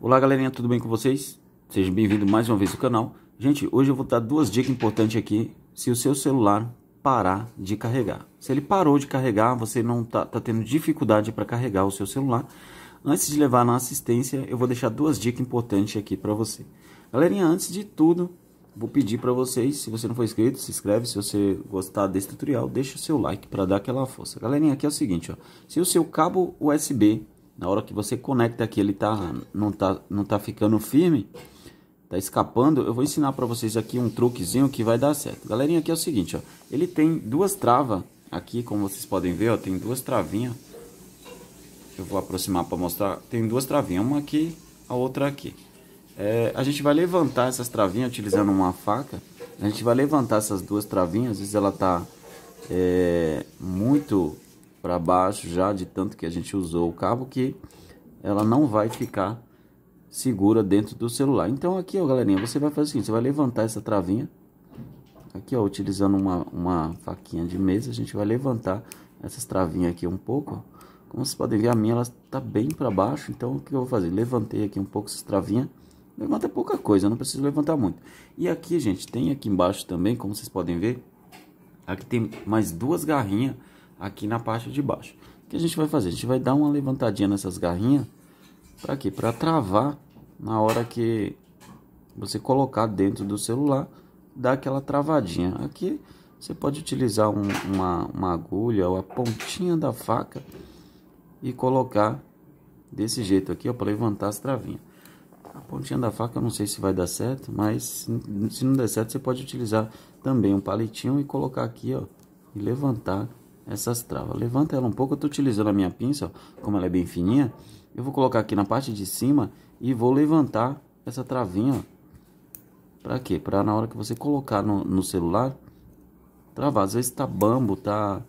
Olá galerinha, tudo bem com vocês? Sejam bem-vindos mais uma vez ao canal. Gente, hoje eu vou dar duas dicas importantes aqui se o seu celular parar de carregar. Se ele parou de carregar, você não está tá tendo dificuldade para carregar o seu celular. Antes de levar na assistência, eu vou deixar duas dicas importantes aqui para você. Galerinha, antes de tudo, vou pedir para vocês, se você não for inscrito, se inscreve. Se você gostar desse tutorial, deixa o seu like para dar aquela força. Galerinha, aqui é o seguinte, ó. se o seu cabo USB na hora que você conecta aqui, ele tá, não, tá, não tá ficando firme, tá escapando. Eu vou ensinar para vocês aqui um truquezinho que vai dar certo. Galerinha, aqui é o seguinte, ó. Ele tem duas travas aqui, como vocês podem ver, ó. Tem duas travinhas. Eu vou aproximar para mostrar. Tem duas travinhas, uma aqui, a outra aqui. É, a gente vai levantar essas travinhas utilizando uma faca. A gente vai levantar essas duas travinhas. Às vezes ela tá é, muito para baixo já de tanto que a gente usou o cabo que ela não vai ficar segura dentro do celular. Então aqui, ó, galerinha, você vai fazer o seguinte, você vai levantar essa travinha. Aqui, ó, utilizando uma, uma faquinha de mesa, a gente vai levantar essas travinhas aqui um pouco, ó. Como vocês podem ver, a minha ela tá bem para baixo, então o que eu vou fazer? Levantei aqui um pouco essas travinhas. Levanta é pouca coisa, não preciso levantar muito. E aqui, gente, tem aqui embaixo também, como vocês podem ver, aqui tem mais duas garrinhas aqui na parte de baixo. O que a gente vai fazer? A gente vai dar uma levantadinha nessas garrinhas, para quê? Para travar na hora que você colocar dentro do celular, dá aquela travadinha. Aqui você pode utilizar um, uma, uma agulha ou a pontinha da faca e colocar desse jeito aqui, ó, para levantar as travinhas. A pontinha da faca eu não sei se vai dar certo, mas se não der certo você pode utilizar também um palitinho e colocar aqui, ó, e levantar essas travas. Levanta ela um pouco, eu estou utilizando a minha pinça, ó, como ela é bem fininha. Eu vou colocar aqui na parte de cima e vou levantar essa travinha, para quê? Para na hora que você colocar no, no celular, travar. Às vezes tá bambo, tá...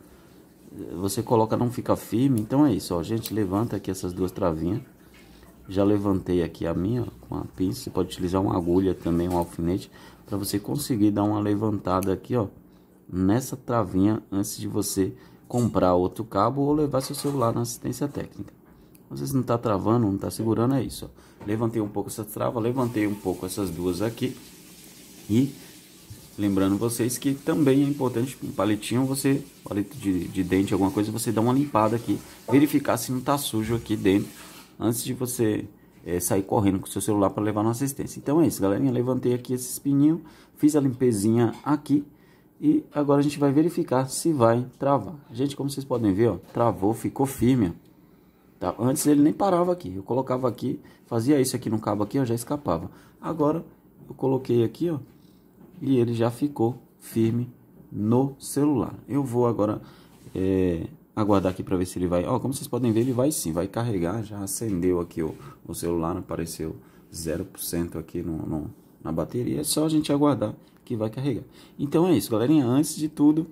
Você coloca, não fica firme. Então é isso, ó. A gente levanta aqui essas duas travinhas. Já levantei aqui a minha ó, com a pinça. Você pode utilizar uma agulha também, um alfinete, para você conseguir dar uma levantada aqui, ó nessa travinha antes de você comprar outro cabo ou levar seu celular na assistência técnica. Às vezes não está travando, não está segurando, é isso. Ó. Levantei um pouco essa trava, levantei um pouco essas duas aqui. E lembrando vocês que também é importante, um palitinho, você, palito de, de dente, alguma coisa, você dá uma limpada aqui. Verificar se não está sujo aqui dentro, antes de você é, sair correndo com seu celular para levar na assistência. Então é isso, galerinha. Levantei aqui esse pininhos, fiz a limpezinha aqui. E agora a gente vai verificar se vai travar. Gente, como vocês podem ver, ó, travou, ficou firme. Tá? Antes ele nem parava aqui. Eu colocava aqui, fazia isso aqui no cabo aqui, ó, já escapava. Agora eu coloquei aqui, ó, e ele já ficou firme no celular. Eu vou agora é, aguardar aqui para ver se ele vai. Ó, como vocês podem ver, ele vai sim, vai carregar. Já acendeu aqui ó, o celular, apareceu 0% aqui no, no na bateria, é só a gente aguardar que vai carregar. Então é isso, galerinha. Antes de tudo,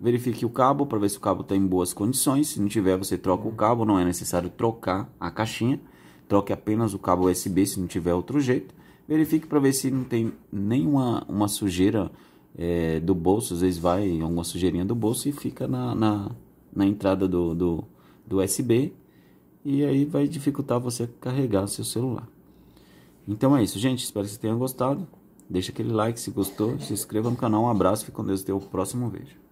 verifique o cabo para ver se o cabo está em boas condições. Se não tiver, você troca o cabo. Não é necessário trocar a caixinha. Troque apenas o cabo USB se não tiver outro jeito. Verifique para ver se não tem nenhuma uma sujeira é, do bolso. Às vezes vai alguma sujeirinha do bolso e fica na, na, na entrada do, do, do USB. E aí vai dificultar você carregar o seu celular. Então é isso, gente. Espero que vocês tenham gostado. Deixa aquele like se gostou, se inscreva no canal. Um abraço, fique com Deus até o próximo vídeo.